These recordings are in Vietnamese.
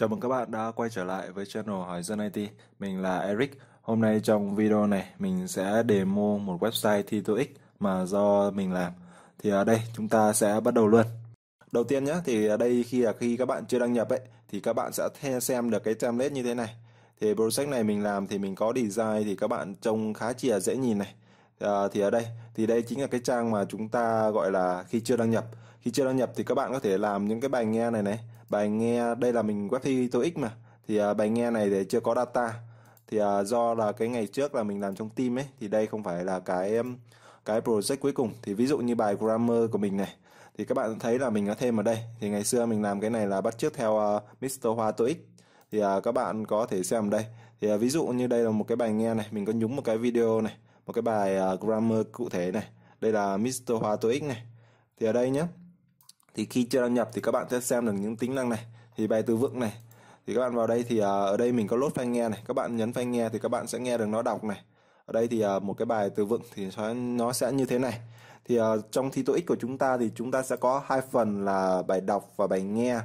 Chào mừng các bạn đã quay trở lại với channel Hỏi Dân IT. Mình là Eric. Hôm nay trong video này mình sẽ demo một website thi TOEIC mà do mình làm. Thì ở đây chúng ta sẽ bắt đầu luôn. Đầu tiên nhé, thì ở đây khi là khi các bạn chưa đăng nhập ấy thì các bạn sẽ xem được cái template như thế này. Thì project này mình làm thì mình có design thì các bạn trông khá chỉ là dễ nhìn này. À, thì ở đây thì đây chính là cái trang mà chúng ta gọi là khi chưa đăng nhập. Khi chưa đăng nhập thì các bạn có thể làm những cái bài nghe này này bài nghe đây là mình web thi TOEIC mà thì uh, bài nghe này để chưa có data thì uh, do là cái ngày trước là mình làm trong team ấy thì đây không phải là cái cái project cuối cùng thì ví dụ như bài grammar của mình này thì các bạn thấy là mình đã thêm ở đây thì ngày xưa mình làm cái này là bắt chước theo uh, à, Mr. Hoa TOEIC thì uh, các bạn có thể xem ở đây thì uh, ví dụ như đây là một cái bài nghe này mình có nhúng một cái video này một cái bài uh, grammar cụ thể này đây là Mr. Hoa TOEIC này thì ở đây nhé thì khi chưa đăng nhập thì các bạn sẽ xem được những tính năng này thì bài từ vựng này thì các bạn vào đây thì à, ở đây mình có lốt file nghe này các bạn nhấn file nghe thì các bạn sẽ nghe được nó đọc này ở đây thì à, một cái bài từ vựng thì nó sẽ như thế này thì à, trong thi TOEIC của chúng ta thì chúng ta sẽ có hai phần là bài đọc và bài nghe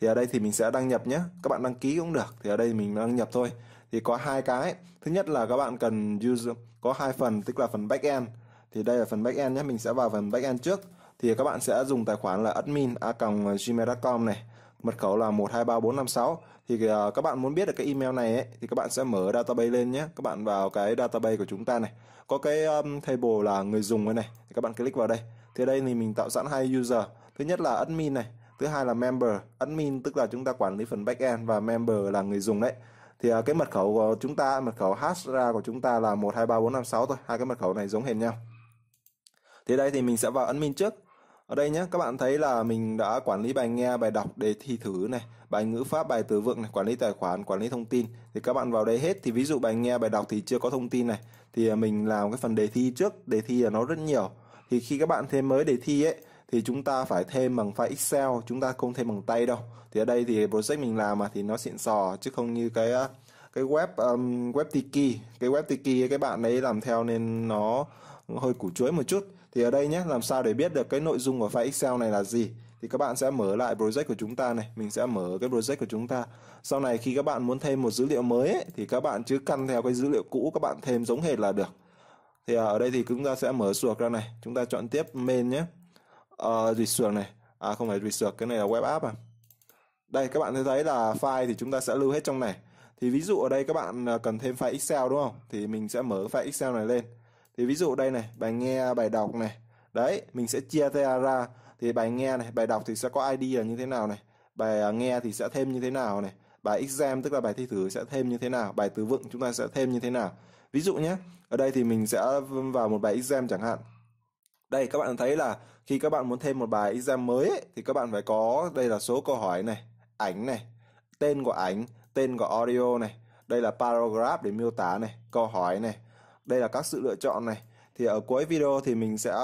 thì ở đây thì mình sẽ đăng nhập nhé các bạn đăng ký cũng được thì ở đây mình đăng nhập thôi thì có hai cái thứ nhất là các bạn cần user có hai phần tức là phần back end thì đây là phần back end nhé mình sẽ vào phần back end trước thì các bạn sẽ dùng tài khoản là admin a gmail.com này mật khẩu là 123456 thì à, các bạn muốn biết được cái email này ấy, thì các bạn sẽ mở database lên nhé các bạn vào cái database của chúng ta này có cái um, table là người dùng này thì các bạn click vào đây thì đây thì mình tạo sẵn hai user thứ nhất là admin này thứ hai là member admin tức là chúng ta quản lý phần backend và member là người dùng đấy thì à, cái mật khẩu của chúng ta mật khẩu hash ra của chúng ta là 123456 thôi hai cái mật khẩu này giống hệt nhau thì đây thì mình sẽ vào admin trước ở đây nhé, các bạn thấy là mình đã quản lý bài nghe, bài đọc, đề thi thử này, bài ngữ pháp, bài từ vựng này, quản lý tài khoản, quản lý thông tin. Thì các bạn vào đây hết thì ví dụ bài nghe, bài đọc thì chưa có thông tin này. Thì mình làm cái phần đề thi trước, đề thi là nó rất nhiều. Thì khi các bạn thêm mới đề thi ấy thì chúng ta phải thêm bằng file Excel, chúng ta không thêm bằng tay đâu. Thì ở đây thì project mình làm mà thì nó xịn sò chứ không như cái cái web um, web tiki cái web tiki các bạn ấy làm theo nên nó hơi củ chuối một chút thì ở đây nhé, làm sao để biết được cái nội dung của file Excel này là gì? Thì các bạn sẽ mở lại project của chúng ta này, mình sẽ mở cái project của chúng ta. Sau này khi các bạn muốn thêm một dữ liệu mới ấy, thì các bạn chứ căn theo cái dữ liệu cũ các bạn thêm giống hệt là được. Thì à, ở đây thì chúng ta sẽ mở suộc ra này, chúng ta chọn tiếp main nhé. Ờ uh, này. À không phải suộc, cái này là web app à. Đây các bạn thấy thấy là file thì chúng ta sẽ lưu hết trong này. Thì ví dụ ở đây các bạn à, cần thêm file Excel đúng không? Thì mình sẽ mở file Excel này lên thì ví dụ đây này bài nghe bài đọc này đấy mình sẽ chia theo ra thì bài nghe này bài đọc thì sẽ có id là như thế nào này bài à, nghe thì sẽ thêm như thế nào này bài exam tức là bài thi thử sẽ thêm như thế nào bài từ vựng chúng ta sẽ thêm như thế nào ví dụ nhé ở đây thì mình sẽ vào một bài exam chẳng hạn đây các bạn thấy là khi các bạn muốn thêm một bài exam mới ấy, thì các bạn phải có đây là số câu hỏi này ảnh này tên của ảnh tên của audio này đây là paragraph để miêu tả này câu hỏi này đây là các sự lựa chọn này thì ở cuối video thì mình sẽ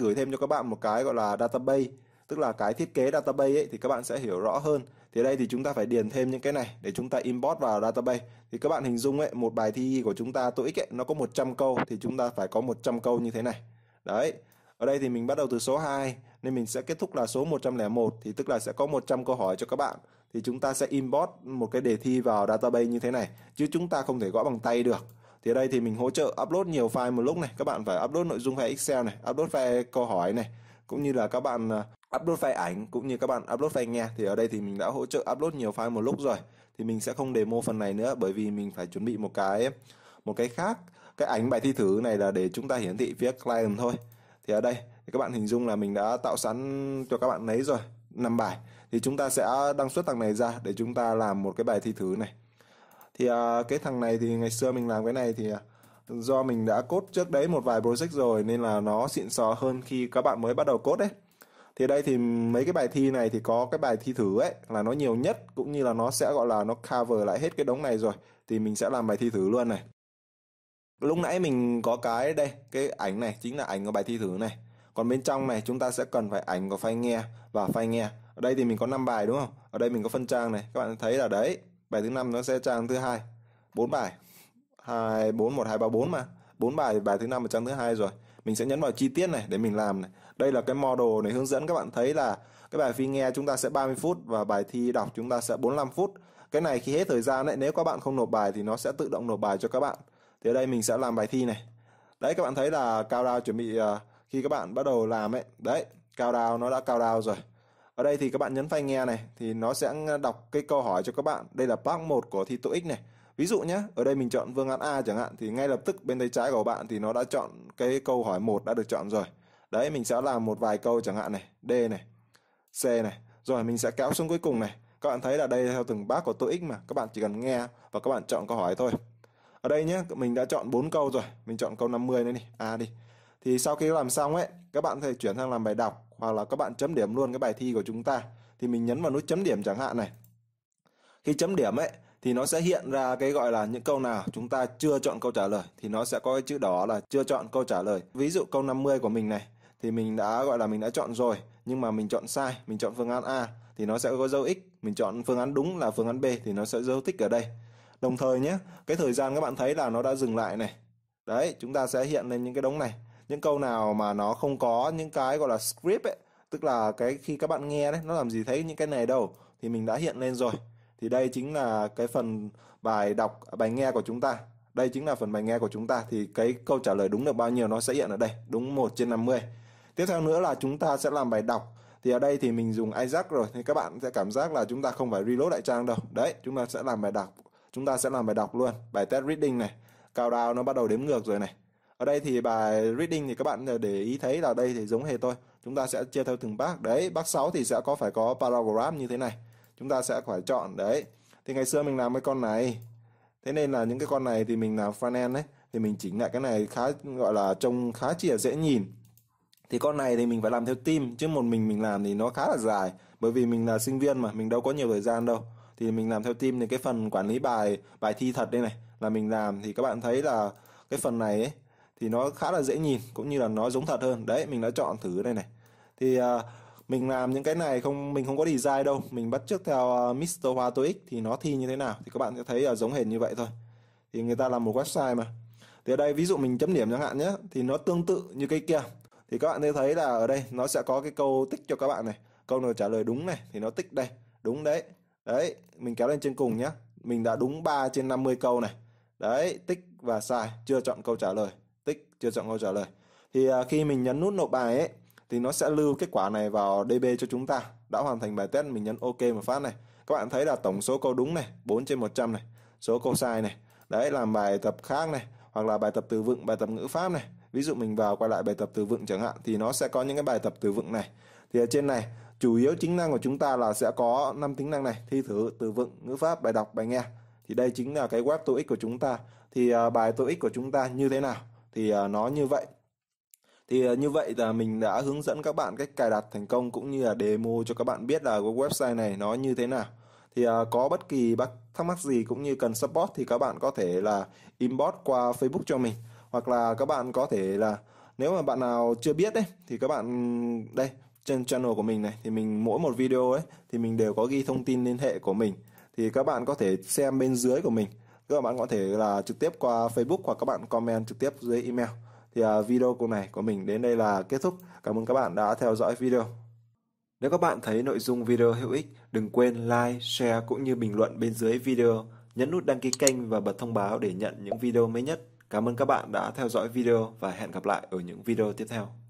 gửi thêm cho các bạn một cái gọi là database tức là cái thiết kế database ấy thì các bạn sẽ hiểu rõ hơn thì đây thì chúng ta phải điền thêm những cái này để chúng ta import vào database thì các bạn hình dung ấy một bài thi của chúng ta TOEIC ấy nó có 100 câu thì chúng ta phải có 100 câu như thế này đấy ở đây thì mình bắt đầu từ số 2 nên mình sẽ kết thúc là số 101 thì tức là sẽ có 100 câu hỏi cho các bạn thì chúng ta sẽ import một cái đề thi vào database như thế này chứ chúng ta không thể gõ bằng tay được thì ở đây thì mình hỗ trợ upload nhiều file một lúc này các bạn phải upload nội dung file excel này upload file câu hỏi này cũng như là các bạn à, upload file ảnh cũng như các bạn upload file nghe thì ở đây thì mình đã hỗ trợ upload nhiều file một lúc rồi thì mình sẽ không demo phần này nữa bởi vì mình phải chuẩn bị một cái một cái khác cái ảnh bài thi thử này là để chúng ta hiển thị phía client thôi thì ở đây thì các bạn hình dung là mình đã tạo sẵn cho các bạn lấy rồi năm bài thì chúng ta sẽ đăng xuất thằng này ra để chúng ta làm một cái bài thi thử này thì à, cái thằng này thì ngày xưa mình làm cái này thì à, do mình đã cốt trước đấy một vài project rồi nên là nó xịn sò hơn khi các bạn mới bắt đầu cốt đấy thì đây thì mấy cái bài thi này thì có cái bài thi thử ấy là nó nhiều nhất cũng như là nó sẽ gọi là nó cover lại hết cái đống này rồi thì mình sẽ làm bài thi thử luôn này lúc nãy mình có cái đây cái ảnh này chính là ảnh của bài thi thử này còn bên trong này chúng ta sẽ cần phải ảnh của file nghe và file nghe ở đây thì mình có 5 bài đúng không ở đây mình có phân trang này các bạn thấy là đấy bài thứ năm nó sẽ trang thứ hai bốn bài hai bốn một hai ba bốn mà bốn bài bài thứ năm ở trang thứ hai rồi mình sẽ nhấn vào chi tiết này để mình làm này đây là cái model này hướng dẫn các bạn thấy là cái bài phi nghe chúng ta sẽ 30 phút và bài thi đọc chúng ta sẽ 45 phút cái này khi hết thời gian đấy nếu các bạn không nộp bài thì nó sẽ tự động nộp bài cho các bạn thì ở đây mình sẽ làm bài thi này đấy các bạn thấy là cao đao chuẩn bị uh, khi các bạn bắt đầu làm ấy đấy cao đao nó đã cao đao rồi ở đây thì các bạn nhấn phanh nghe này thì nó sẽ đọc cái câu hỏi cho các bạn. Đây là part 1 của thi TOEIC này. Ví dụ nhé, ở đây mình chọn vương án A chẳng hạn thì ngay lập tức bên tay trái của bạn thì nó đã chọn cái câu hỏi 1 đã được chọn rồi. Đấy, mình sẽ làm một vài câu chẳng hạn này, D này, C này. Rồi mình sẽ kéo xuống cuối cùng này. Các bạn thấy là đây theo từng bác của TOEIC mà, các bạn chỉ cần nghe và các bạn chọn câu hỏi thôi. Ở đây nhé, mình đã chọn 4 câu rồi, mình chọn câu 50 nữa đi, A à, đi. Thì sau khi làm xong ấy, các bạn có thể chuyển sang làm bài đọc hoặc là các bạn chấm điểm luôn cái bài thi của chúng ta thì mình nhấn vào nút chấm điểm chẳng hạn này khi chấm điểm ấy thì nó sẽ hiện ra cái gọi là những câu nào chúng ta chưa chọn câu trả lời thì nó sẽ có cái chữ đỏ là chưa chọn câu trả lời ví dụ câu 50 của mình này thì mình đã gọi là mình đã chọn rồi nhưng mà mình chọn sai mình chọn phương án A thì nó sẽ có dấu x mình chọn phương án đúng là phương án B thì nó sẽ dấu tích ở đây đồng thời nhé cái thời gian các bạn thấy là nó đã dừng lại này đấy chúng ta sẽ hiện lên những cái đống này những câu nào mà nó không có những cái gọi là script ấy tức là cái khi các bạn nghe đấy nó làm gì thấy những cái này đâu thì mình đã hiện lên rồi thì đây chính là cái phần bài đọc bài nghe của chúng ta đây chính là phần bài nghe của chúng ta thì cái câu trả lời đúng được bao nhiêu nó sẽ hiện ở đây đúng 1 trên 50 tiếp theo nữa là chúng ta sẽ làm bài đọc thì ở đây thì mình dùng Isaac rồi thì các bạn sẽ cảm giác là chúng ta không phải reload lại trang đâu đấy chúng ta sẽ làm bài đọc chúng ta sẽ làm bài đọc luôn bài test reading này cao đao nó bắt đầu đếm ngược rồi này ở đây thì bài reading thì các bạn ờ, để ý thấy là đây thì giống hệ tôi chúng ta sẽ chia theo từng bác đấy bác 6 thì sẽ có phải có paragraph như thế này chúng ta sẽ phải chọn đấy thì ngày xưa mình làm cái con này thế nên là những cái con này thì mình làm front end đấy thì mình chỉnh lại cái này khá gọi là trông khá chỉ là dễ nhìn thì con này thì mình phải làm theo team chứ một mình mình làm thì nó khá là dài bởi vì mình là sinh viên mà mình đâu có nhiều thời gian đâu thì mình làm theo team thì cái phần quản lý bài bài thi thật đây này là mình làm thì các bạn thấy là cái phần này ấy, thì nó khá là dễ nhìn cũng như là nó giống thật hơn đấy mình đã chọn thử đây này thì uh, mình làm những cái này không mình không có design đâu mình bắt trước theo uh, à, Mr. Hoa TOEIC thì nó thi như thế nào thì các bạn sẽ thấy uh, giống hệt như vậy thôi thì người ta làm một website mà thì ở đây ví dụ mình chấm điểm chẳng hạn nhé thì nó tương tự như cái kia thì các bạn sẽ thấy là ở đây nó sẽ có cái câu tích cho các bạn này câu nào trả lời đúng này thì nó tích đây đúng đấy đấy mình kéo lên trên cùng nhé mình đã đúng 3 trên 50 câu này đấy tích và sai chưa chọn câu trả lời tích chưa chọn câu trả lời thì à, khi mình nhấn nút nộp bài ấy thì nó sẽ lưu kết quả này vào DB cho chúng ta đã hoàn thành bài test mình nhấn OK một phát này các bạn thấy là tổng số câu đúng này 4 trên 100 này số câu sai này đấy làm bài tập khác này hoặc là bài tập từ vựng bài tập ngữ pháp này ví dụ mình vào quay lại bài tập từ vựng chẳng hạn thì nó sẽ có những cái bài tập từ vựng này thì ở trên này chủ yếu tính năng của chúng ta là sẽ có năm tính năng này thi thử từ vựng ngữ pháp bài đọc bài nghe thì đây chính là cái web TOEIC của chúng ta thì à, bài TOEIC của chúng ta như thế nào thì à, nó như vậy thì à, như vậy là mình đã hướng dẫn các bạn cách cài đặt thành công cũng như là demo cho các bạn biết là cái website này nó như thế nào thì à, có bất kỳ bác thắc mắc gì cũng như cần support thì các bạn có thể là inbox qua Facebook cho mình hoặc là các bạn có thể là nếu mà bạn nào chưa biết đấy thì các bạn đây trên channel của mình này thì mình mỗi một video ấy thì mình đều có ghi thông tin liên hệ của mình thì các bạn có thể xem bên dưới của mình các bạn có thể là trực tiếp qua Facebook hoặc các bạn comment trực tiếp dưới email thì à, video của này của mình đến đây là kết thúc cảm ơn các bạn đã theo dõi video nếu các bạn thấy nội dung video hữu ích đừng quên like share cũng như bình luận bên dưới video nhấn nút đăng ký kênh và bật thông báo để nhận những video mới nhất cảm ơn các bạn đã theo dõi video và hẹn gặp lại ở những video tiếp theo